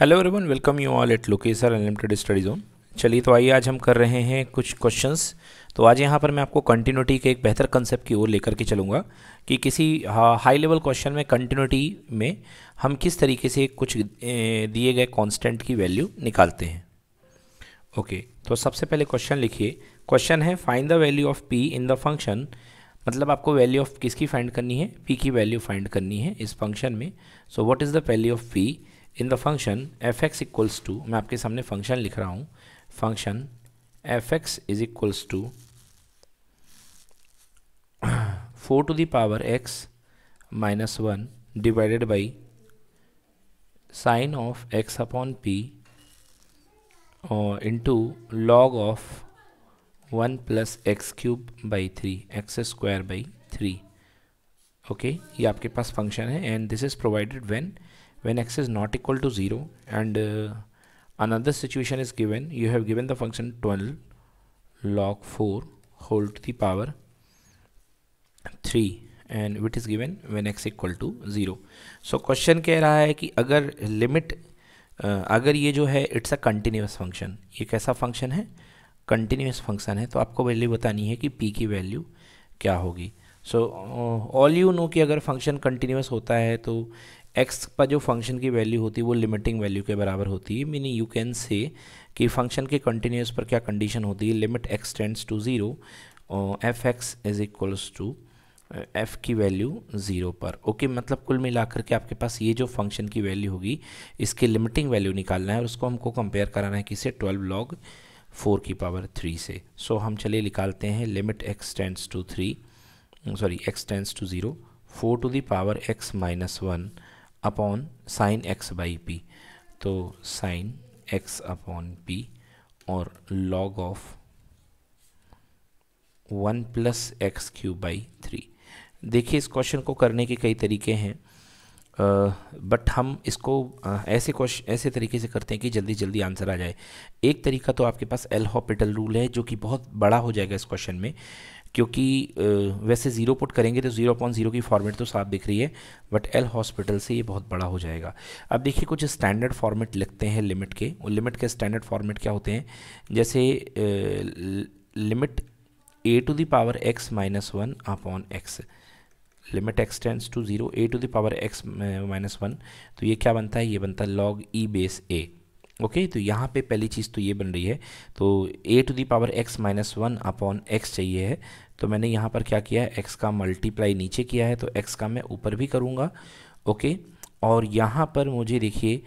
hello everyone welcome you all at लोकेसर unlimited study zone चलिए तो आइए आज हम कर रहे हैं कुछ क्वेश्चंस तो आज यहाँ पर मैं आपको कंटिन्यूटी के एक बेहतर कंसेप्ट की ओर लेकर के चलूँगा कि किसी हाई लेवल क्वेश्चन में कंटिन्यूटी में हम किस तरीके से कुछ दिए गए कांस्टेंट की वैल्यू निकालते हैं ओके okay, तो सबसे पहले क्वेश्चन लिखिए क्वेश्चन है find the value of P in the function मतलब आपको वैल्यू ऑफ किसकी फाइंड करनी है पी की वैल्यू फाइंड करनी है इस फंक्शन में so what is the value of P in the function F X equals to मैं आपके सामने फंक्शन लिख रहा हूँ function F X is equals to four to the power X minus one divided by sine of X upon P into log of one plus X cube by three X square by three okay ये आपके पास फंक्शन है and this is provided when when x is not equal to 0 and uh, another situation is given you have given the function 12 log 4 whole to the power 3 and it is given when X equal to zero so question कह रहा है कि अगर limit uh, अगर ये जो है it's a continuous function ये कैसा फंक्शन है कंटिन्यूस फंक्शन है तो आपको वैल्यू बतानी है कि पी की वैल्यू क्या होगी सो ऑल यू नो कि अगर फंक्शन कंटिन्यूस होता है तो एक्स का जो फंक्शन की वैल्यू होती है वो लिमिटिंग वैल्यू के बराबर होती है मीनिंग यू कैन से कि फंक्शन के कंटिन्यूस पर क्या कंडीशन होती है limit X tends to zero F X is equals to F की वैल्यू ज़ीरो पर ओके okay, मतलब कुल मिलाकर के आपके पास ये जो फंक्शन की वैल्यू होगी इसके लिमिटिंग वैल्यू निकालना है और उसको हमको कंपेयर कराना है किसे ट्वेल्व लॉग फोर की पावर थ्री से सो so, हम चलिए निकालते हैं limit X tends to three sorry X tends to zero four to the power X minus one upon sine X by P तो साइन एक्स अपॉन पी और log of one plus X cube by three देखिए इस question को करने के कई तरीके हैं बट हम इसको ऐसे क्वेश्चन ऐसे तरीके से करते हैं कि जल्दी जल्दी आंसर आ जाए एक तरीका तो आपके पास एल हॉपिटल रूल है जो कि बहुत बड़ा हो जाएगा इस क्वेश्चन में क्योंकि वैसे ज़ीरो पुट करेंगे तो ज़ीरो पॉइंट ज़ीरो की फॉर्मेट तो साफ दिख रही है बट एल हॉस्पिटल से ये बहुत बड़ा हो जाएगा अब देखिए कुछ स्टैंडर्ड फॉर्मेट लिखते हैं लिमिट के और लिमिट के स्टैंडर्ड फॉर्मेट क्या होते हैं जैसे limit A to power X minus one upon X limit X tends to zero A to the power X minus one तो ये क्या बनता है ये बनता है log E base A okay तो यहाँ पे पहली चीज़ तो ये बन रही है तो A to the power X minus one upon X चाहिए है तो मैंने यहाँ पर क्या किया है एक्स का मल्टीप्लाई नीचे किया है तो एक्स का मैं ऊपर भी करूँगा ओके और यहाँ पर मुझे देखिए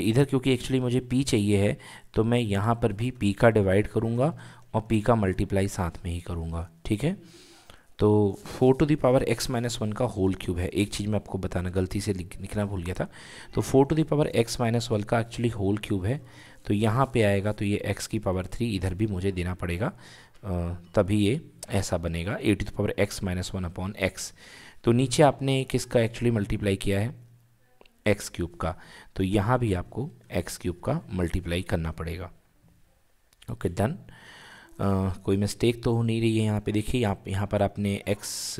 इधर क्योंकि एक्चुअली मुझे पी चाहिए है तो मैं यहाँ पर भी पी का डिवाइड करूँगा और पी का मल्टीप्लाई साथ में ही करूँगा ठीक है तो four to the power X minus one का होल क्यूब है एक चीज़ मैं आपको बताना गलती से लिखना भूल गया था तो four to the power X minus one का एक्चुअली होल क्यूब है तो यहाँ पे आएगा तो ये एक्स की पावर थ्री इधर भी मुझे देना पड़ेगा तभी ये ऐसा बनेगा A to the power X minus one upon X तो नीचे आपने किसका एक्चुअली मल्टीप्लाई किया है एक्स क्यूब का तो यहाँ भी आपको एक्स क्यूब का मल्टीप्लाई करना पड़ेगा ओके okay, डन कोई मिस्टेक तो हो नहीं रही है यहाँ पे देखिए यहाँ यहाँ पर आपने एक्स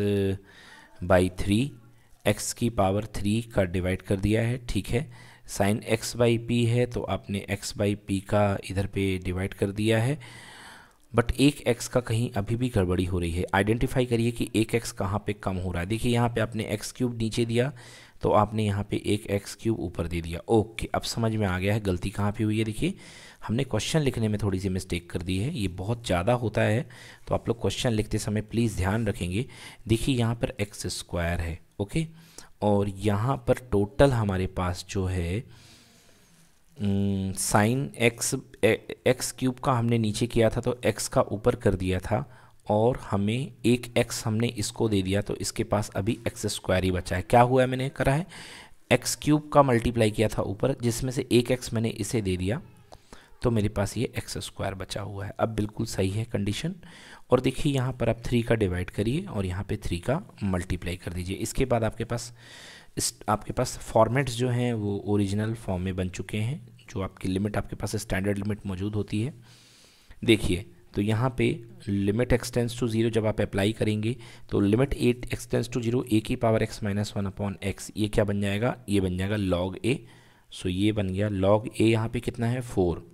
बाई थ्री एक्स की पावर थ्री का डिवाइड कर दिया है ठीक है साइन एक्स बाई पी है तो आपने एक्स बाई पी का इधर पे डिवाइड कर दिया है बट एक एक्स का कहीं अभी भी गड़बड़ी हो रही है आइडेंटिफाई करिए कि एक एक्स कहाँ पे कम हो रहा है देखिए यहाँ पे आपने एक्स क्यूब नीचे दिया तो आपने यहाँ पे एक एक्स क्यूब ऊपर दे दिया ओके अब समझ में आ गया है गलती कहाँ पे हुई है देखिए हमने क्वेश्चन लिखने में थोड़ी सी मिस्टेक कर दी है ये बहुत ज़्यादा होता है तो आप लोग क्वेश्चन लिखते समय प्लीज़ ध्यान रखेंगे देखिए यहाँ पर एक्स स्क्वायर है ओके और यहाँ पर टोटल हमारे पास जो है साइन एक्स एक्स क्यूब का हमने नीचे किया था तो एक्स का ऊपर कर दिया था और हमें एक एक्स हमने इसको दे दिया तो इसके पास अभी एक्स स्क्वायर ही बचा है क्या हुआ है मैंने करा है एक्स क्यूब का मल्टीप्लाई किया था ऊपर जिसमें से एक एक्स मैंने इसे दे दिया तो मेरे पास ये एक्स स्क्वायर बचा हुआ है अब बिल्कुल सही है कंडीशन और देखिए यहाँ पर आप थ्री का डिवाइड करिए और यहाँ पे थ्री का मल्टीप्लाई कर दीजिए इसके बाद आपके पास इस आपके पास फॉर्मेट्स जो हैं वो ओरिजिनल फॉर्म में बन चुके हैं जो आपकी लिमिट आपके पास स्टैंडर्ड लिमिट मौजूद होती है देखिए तो यहाँ पे लिमिट एक्सटेंस टू ज़ीरो जब आप अप्लाई करेंगे तो limit at X tends to zero A की power X minus one upon X ये क्या बन जाएगा ये बन जाएगा लॉग ए सो ये बन गया लॉग ए यहाँ पे कितना है फोर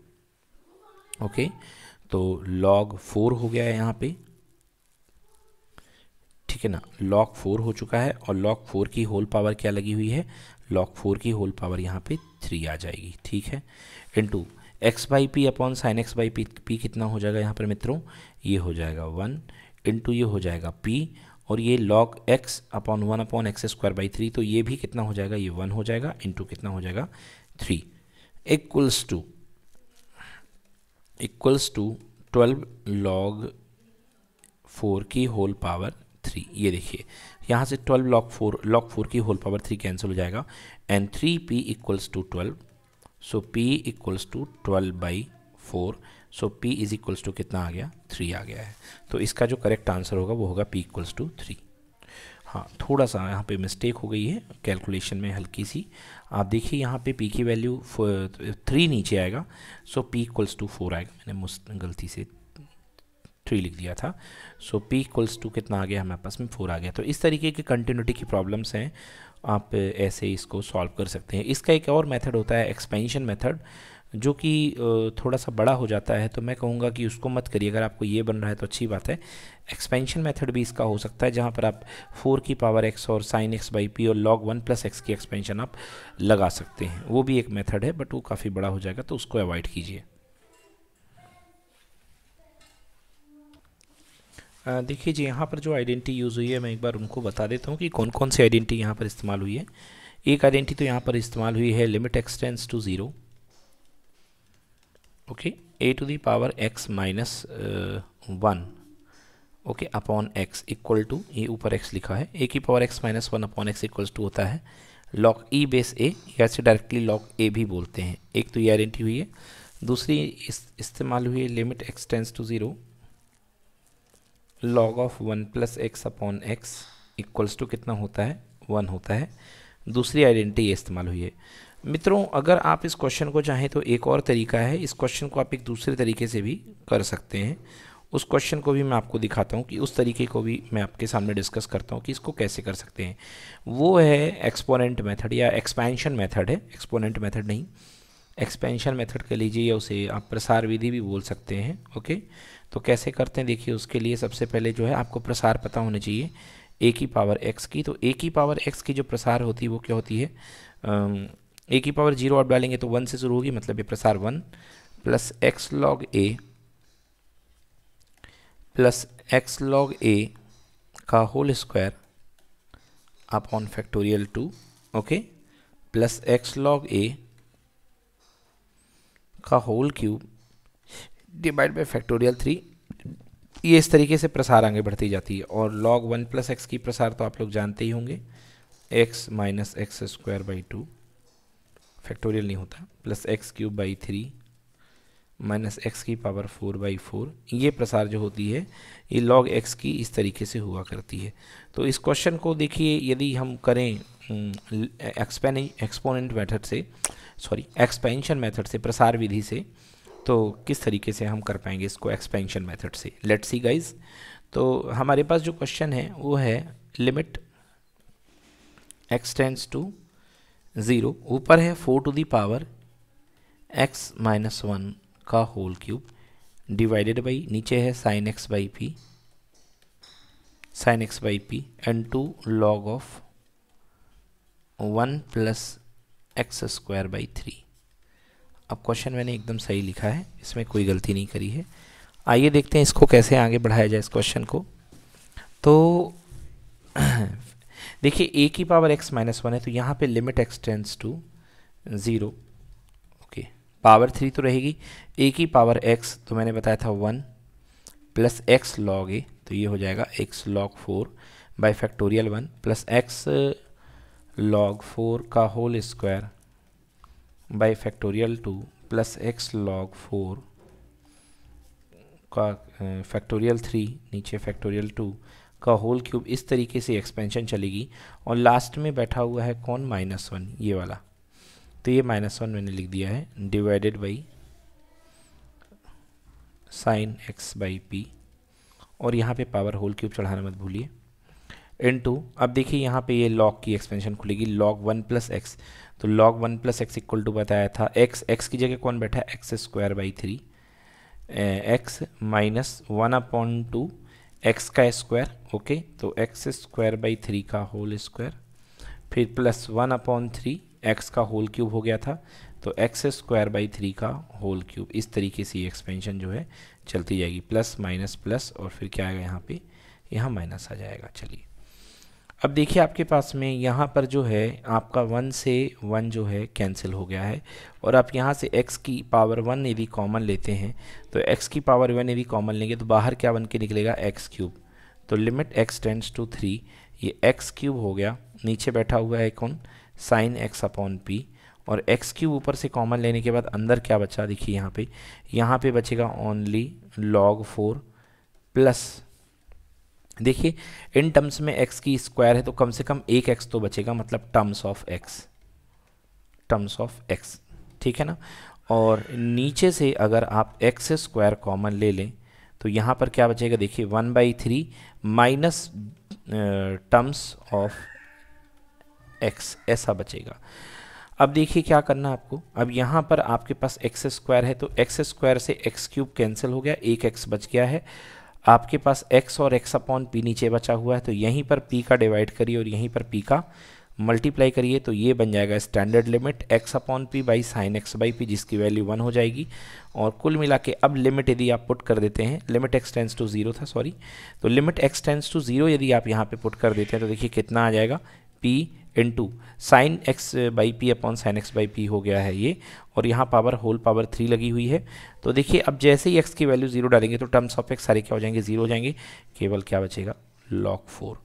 ओके तो लॉग फोर हो गया है यहाँ पे ठीक है ना लॉग फोर हो चुका है और लॉग फोर की होल पावर क्या लगी हुई है लॉग फोर की होल पावर यहाँ पे थ्री आ जाएगी ठीक है into X by P upon sine X by P P कितना हो जाएगा यहाँ पर मित्रों ये हो जाएगा वन इंटू ये हो जाएगा पी और ये log x upon one upon X square by three तो ये भी कितना हो जाएगा ये वन हो जाएगा इंटू कितना हो जाएगा three equals to equals to twelve log four की होल पावर थ्री ये देखिए यहाँ से twelve log four log four की होल पावर थ्री कैंसिल हो जाएगा and three P equals to twelve so P equals to twelve by four so P is equals to कितना आ गया थ्री आ गया है तो इसका जो करेक्ट आंसर होगा वो होगा P इक्वल्स टू थ्री हाँ थोड़ा सा यहाँ पे मिस्टेक हो गई है कैलकुलेशन में हल्की सी आप देखिए यहाँ पे पी की वैल्यू थ्री नीचे आएगा so P equals to four आएगा मैंने गलती से थ्री लिख दिया था सो पी इक्वल्स टू कितना आ गया हमारे पास में फोर आ गया तो इस तरीके की कंटिन्यूटी की प्रॉब्लम्स हैं आप ऐसे इसको सॉल्व कर सकते हैं इसका एक और मेथड होता है एक्सपेंशन मेथड जो कि थोड़ा सा बड़ा हो जाता है तो मैं कहूँगा कि उसको मत करिए अगर आपको ये बन रहा है तो अच्छी बात है एक्सपेंशन मेथड भी इसका हो सकता है जहाँ पर आप फोर की पावर एक्स और साइन एक्स बाई पी और लॉग वन प्लस एक्स की एक्सपेंशन आप लगा सकते हैं वो भी एक मेथड है बट वो काफ़ी बड़ा हो जाएगा तो उसको अवॉइड कीजिए देखिए जी यहाँ पर जो आइडेंटिटी यूज़ हुई है मैं एक बार उनको बता देता हूँ कि कौन कौन सी आइडेंटिटी यहाँ पर इस्तेमाल हुई है एक आइडेंटिटी तो यहाँ पर इस्तेमाल हुई है limit X tends to zero okay A to the power X minus one okay upon X equal to ये ऊपर एक्स लिखा है ए की power X minus one upon X equal to होता है लॉक ई बेस ए या से डायरेक्टली लॉक ए भी बोलते हैं एक तो ये आइडेंटिटी हुई है दूसरी इस, इस्तेमाल हुई है limit X tends to zero log of one plus X upon X equals to कितना होता है वन होता है दूसरी आइडेंटिटी ये इस्तेमाल हुई है मित्रों अगर आप इस क्वेश्चन को चाहें तो एक और तरीका है इस क्वेश्चन को आप एक दूसरे तरीके से भी कर सकते हैं उस क्वेश्चन को भी मैं आपको दिखाता हूँ कि उस तरीके को भी मैं आपके सामने डिस्कस करता हूँ कि इसको कैसे कर सकते हैं वो है एक्सपोनेंट मेथड या एक्सपेंशन मेथड है एक्सपोनेंट मेथड नहीं एक्सपेंशन मेथड कह लीजिए या उसे आप प्रसार विधि भी बोल सकते हैं ओके तो कैसे करते हैं देखिए उसके लिए सबसे पहले जो है आपको प्रसार पता होना चाहिए ए की पावर एक्स की तो ए की पावर एक्स की जो प्रसार होती है वो क्या होती है ए की पावर जीरो आप डालेंगे तो वन से शुरू होगी मतलब ये प्रसार one plus X log A plus X log A का होल स्क्वायर आप on factorial two okay plus X log A का whole cube divide by factorial three ये इस तरीके से प्रसार आगे बढ़ती जाती है और लॉग वन प्लस एक्स की प्रसार तो आप लोग जानते ही होंगे X minus X square by two factorial नहीं होता plus X cube by three minus X की पावर फोर बाई फोर ये प्रसार जो होती है ये लॉग एक्स की इस तरीके से हुआ करती है तो इस क्वेश्चन को देखिए यदि हम करें एक्सपेन एक्सपोनेंट मेथड से सॉरी एक्सपेंशन मेथड से प्रसार विधि से तो किस तरीके से हम कर पाएंगे इसको एक्सपेंशन मेथड से लेट सी गाइज तो हमारे पास जो क्वेश्चन है वो है लिमिट एक्सटेंस टू ज़ीरो ऊपर है four to the power X minus one का होल क्यूब डिवाइडेड बाई नीचे है sine X by P sine X by P and to log of one plus X square by three अब question मैंने एकदम सही लिखा है इसमें कोई गलती नहीं करी है आइए देखते हैं इसको कैसे आगे बढ़ाया जाए इस क्वेश्चन को तो देखिए ए की पावर एक्स माइनस वन है तो यहाँ पे limit X tends to zero okay power three तो रहेगी ए की पावर एक्स तो मैंने बताया था one plus X log A तो ये हो जाएगा X log four by factorial one plus X log four का whole square by factorial two plus X log four का फैक्टोरियल थ्री नीचे फैक्टोरियल टू का होल क्यूब इस तरीके से एक्सपेंशन चलेगी और लास्ट में बैठा हुआ है कौन माइनस वन ये वाला तो ये माइनस वन मैंने लिख दिया है divided by sine X by P और यहाँ पे पावर होल क्यूब चढ़ाना मत भूलिए इनटू टू अब देखिए यहाँ पे ये लॉग की एक्सपेंशन खुलेगी लॉग वन प्लस एक्स तो log one plus X equal to बताया था x x की जगह कौन बैठा है X square by three X minus one upon two X का स्क्वायर ओके तो एक्स स्क्वायर बाई थ्री का होल स्क्वायर फिर plus one upon three X का होल क्यूब हो गया था तो एक्स स्क्वायर बाई थ्री का होल क्यूब इस तरीके से ये एक्सपेंशन जो है चलती जाएगी प्लस माइनस प्लस और फिर क्या आएगा यहाँ पे यहाँ माइनस आ जाएगा चलिए अब देखिए आपके पास में यहाँ पर जो है आपका वन से वन जो है कैंसिल हो गया है और आप यहाँ से एक्स की पावर वन यदि कॉमन लेते हैं तो एक्स की पावर वन यदि कॉमन लेंगे तो बाहर क्या बन के निकलेगा एक्स क्यूब तो limit X tends to three ये एक्स क्यूब हो गया नीचे बैठा हुआ है कौन साइन एक्स अपॉन पी और एक्स क्यूब ऊपर से कॉमन लेने के बाद अंदर क्या बचा देखिए यहाँ पर यहाँ पर बचेगा ओनली लॉग फोर प्लस देखिए इन टर्म्स में एक्स की स्क्वायर है तो कम से कम एक एक्स तो बचेगा मतलब terms of X terms of X ठीक है ना और नीचे से अगर आप एक्स स्क्वायर कॉमन ले लें तो यहाँ पर क्या बचेगा देखिए one by three minus terms of X ऐसा बचेगा अब देखिए क्या करना आपको अब यहाँ पर आपके पास एक्स स्क्वायर है तो एक्स स्क्वायर से एक्स क्यूब कैंसिल हो गया एक एक्स बच गया है आपके पास x और x अपॉन पी नीचे बचा हुआ है तो यहीं पर p का डिवाइड करिए और यहीं पर p का मल्टीप्लाई करिए तो ये बन जाएगा standard limit x upon P by sine X by P जिसकी वैल्यू वन हो जाएगी और कुल मिला के अब लिमिट यदि आप पुट कर देते हैं limit x tends to zero था सॉरी तो limit x tends to zero यदि आप यहाँ पे पुट कर देते हैं तो देखिए कितना आ जाएगा P into sine X by P upon sine X by P हो गया है ये और यहाँ पावर होल पावर थ्री लगी हुई है तो देखिए अब जैसे ही एक्स की वैल्यू जीरो डालेंगे तो टर्म्स ऑफ एक्स सारे क्या हो जाएंगे जीरो हो जाएंगे केवल क्या बचेगा लॉक फोर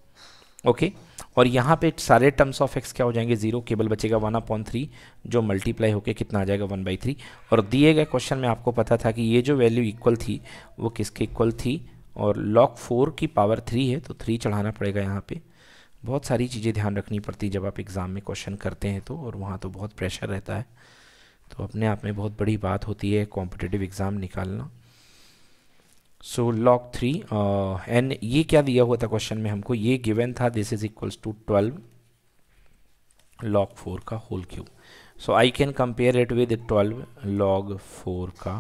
ओके और यहाँ पे सारे टर्म्स ऑफ एक्स क्या हो जाएंगे जीरो केवल बचेगा वन अपॉन थ्री जो मल्टीप्लाई होकर कितना आ जाएगा वन बाई थ्री और दिए गए क्वेश्चन में आपको पता था कि ये जो वैल्यू इक्वल थी वो किसके इक्वल थी और लॉक फोर की पावर थ्री है तो थ्री चढ़ाना पड़ेगा यहाँ पर बहुत सारी चीज़ें ध्यान रखनी पड़ती जब आप एग्ज़ाम में क्वेश्चन करते हैं तो और वहाँ तो बहुत प्रेशर रहता है तो अपने आप में बहुत बड़ी बात होती है कॉम्पिटिटिव एग्ज़ाम निकालना सो लॉक थ्री एंड ये क्या दिया हुआ था क्वेश्चन में हमको ये गिवन था this is equals to twelve log four का whole cube so I can compare it with twelve log four का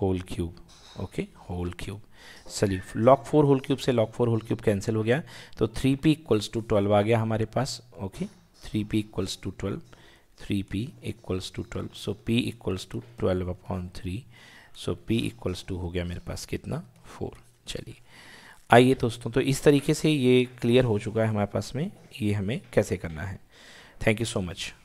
whole cube okay whole cube चलिए लॉक फोर होल क्यूब से log four whole cube cancel हो गया तो three P equals to twelve आ गया हमारे पास okay three P equals to twelve three P equals to twelve so P equals to twelve upon three so P equals to हो गया मेरे पास कितना फोर चलिए आइए दोस्तों तो इस तरीके से ये क्लियर हो चुका है हमारे पास में ये हमें कैसे करना है थैंक यू सो मच